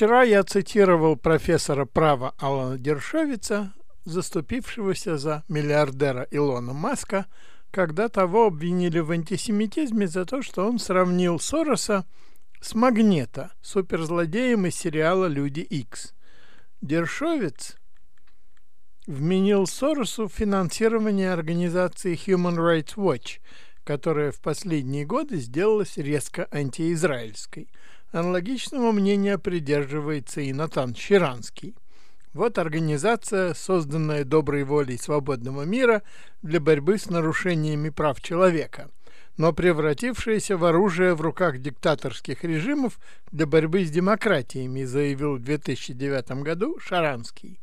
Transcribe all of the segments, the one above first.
Вчера я цитировал профессора права Алана Дершовица, заступившегося за миллиардера Илона Маска, когда того обвинили в антисемитизме за то, что он сравнил Сороса с Магнета, суперзлодеем из сериала «Люди Икс». Дершовец вменил Соросу финансирование организации Human Rights Watch, которая в последние годы сделалась резко антиизраильской – Аналогичного мнения придерживается и Натан Щеранский. Вот организация, созданная доброй волей свободного мира для борьбы с нарушениями прав человека, но превратившаяся в оружие в руках диктаторских режимов для борьбы с демократиями, заявил в 2009 году Шаранский.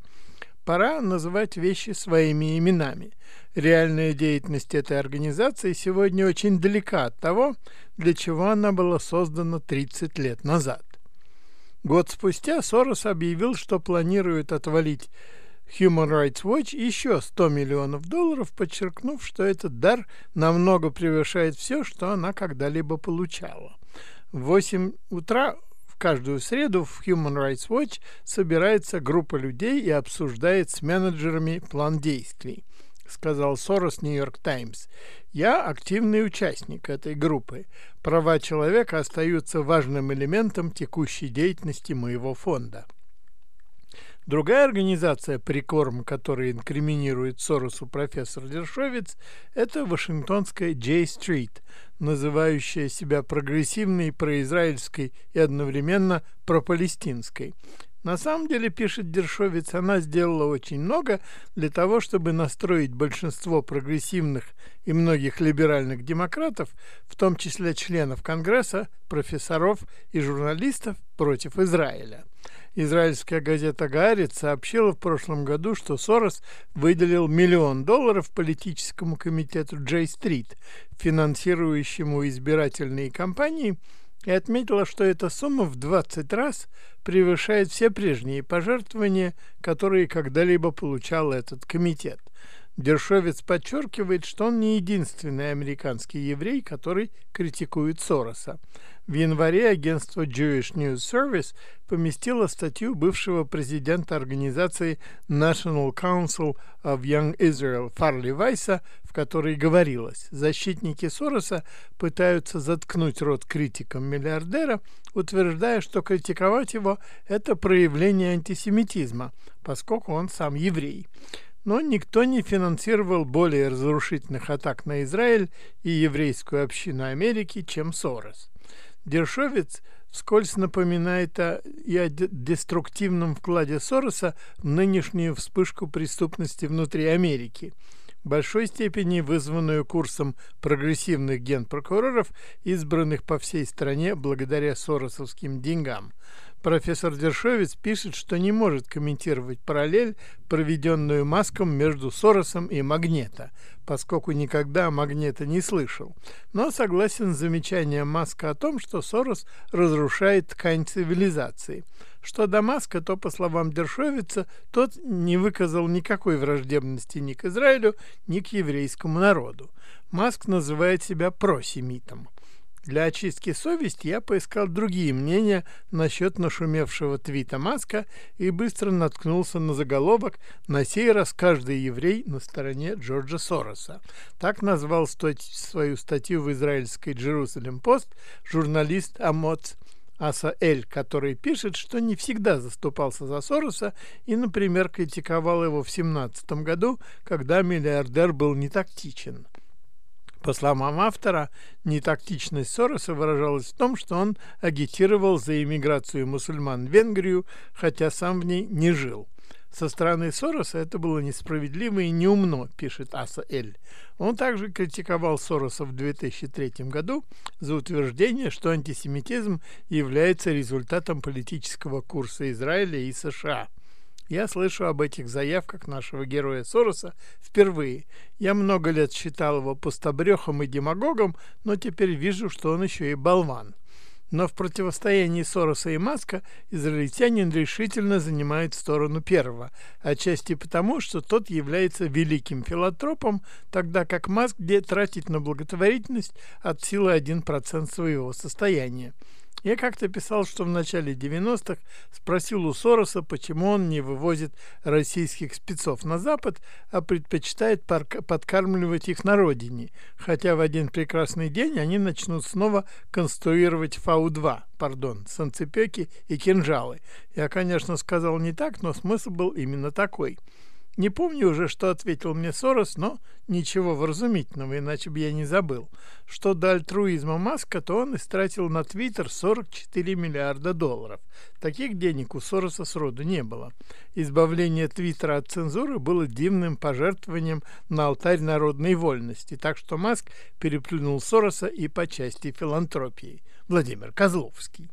Пора называть вещи своими именами. Реальная деятельность этой организации сегодня очень далека от того, для чего она была создана 30 лет назад. Год спустя Сорос объявил, что планирует отвалить Human Rights Watch еще 100 миллионов долларов, подчеркнув, что этот дар намного превышает все, что она когда-либо получала. В 8 утра каждую среду в Human Rights Watch собирается группа людей и обсуждает с менеджерами план действий, сказал Сорос Нью-Йорк Таймс. Я активный участник этой группы. Права человека остаются важным элементом текущей деятельности моего фонда. Другая организация, прикорм которая инкриминирует Соросу профессор Дершовец, это вашингтонская J-Street, называющая себя прогрессивной, произраильской и одновременно пропалестинской. На самом деле, пишет Дершовец, она сделала очень много для того, чтобы настроить большинство прогрессивных и многих либеральных демократов, в том числе членов Конгресса, профессоров и журналистов, против Израиля. Израильская газета Гарит сообщила в прошлом году, что Сорос выделил миллион долларов политическому комитету «Джей Стрит», финансирующему избирательные кампании – и отметила, что эта сумма в 20 раз превышает все прежние пожертвования, которые когда-либо получал этот комитет. Дершовец подчеркивает, что он не единственный американский еврей, который критикует Сороса. В январе агентство Jewish News Service поместило статью бывшего президента организации National Council of Young Israel Фарли Вайса, в которой говорилось, защитники Сороса пытаются заткнуть рот критикам миллиардера, утверждая, что критиковать его – это проявление антисемитизма, поскольку он сам еврей но никто не финансировал более разрушительных атак на Израиль и еврейскую общину Америки, чем Сорос. Дершовец вскользь напоминает о, и о деструктивном вкладе Сороса в нынешнюю вспышку преступности внутри Америки, в большой степени вызванную курсом прогрессивных генпрокуроров, избранных по всей стране благодаря соросовским деньгам – Профессор Дершовец пишет, что не может комментировать параллель, проведенную Маском между Соросом и Магнета, поскольку никогда Магнета не слышал, но согласен с замечанием Маска о том, что Сорос разрушает ткань цивилизации. Что до Маска, то, по словам Дершовица, тот не выказал никакой враждебности ни к Израилю, ни к еврейскому народу. Маск называет себя просемитом. Для очистки совести я поискал другие мнения насчет нашумевшего твита Маска и быстро наткнулся на заголовок «На сей раз каждый еврей на стороне Джорджа Сороса». Так назвал свою статью в израильской «Джерусалим пост» журналист Амоц Асаэль, который пишет, что не всегда заступался за Сороса и, например, критиковал его в 17 году, когда миллиардер был нетактичен. По словам автора, нетактичность Сороса выражалась в том, что он агитировал за иммиграцию мусульман в Венгрию, хотя сам в ней не жил. Со стороны Сороса это было несправедливо и неумно, пишет Аса Эль. Он также критиковал Сороса в 2003 году за утверждение, что антисемитизм является результатом политического курса Израиля и США – я слышу об этих заявках нашего героя Сороса впервые. Я много лет считал его пустобрехом и демагогом, но теперь вижу, что он еще и болван. Но в противостоянии Сороса и Маска израильтянин решительно занимает сторону первого, отчасти потому, что тот является великим филантропом, тогда как Маск где тратит на благотворительность от силы 1% своего состояния. Я как-то писал, что в начале 90-х спросил у Сороса, почему он не вывозит российских спецов на Запад, а предпочитает подкармливать их на родине, хотя в один прекрасный день они начнут снова конструировать Фау-2, пардон, санцепеки и кинжалы. Я, конечно, сказал не так, но смысл был именно такой – не помню уже, что ответил мне Сорос, но ничего вразумительного, иначе бы я не забыл. Что до альтруизма Маска, то он истратил на Твиттер 44 миллиарда долларов. Таких денег у Сороса сроду не было. Избавление Твиттера от цензуры было дивным пожертвованием на алтарь народной вольности, так что Маск переплюнул Сороса и по части филантропии. Владимир Козловский.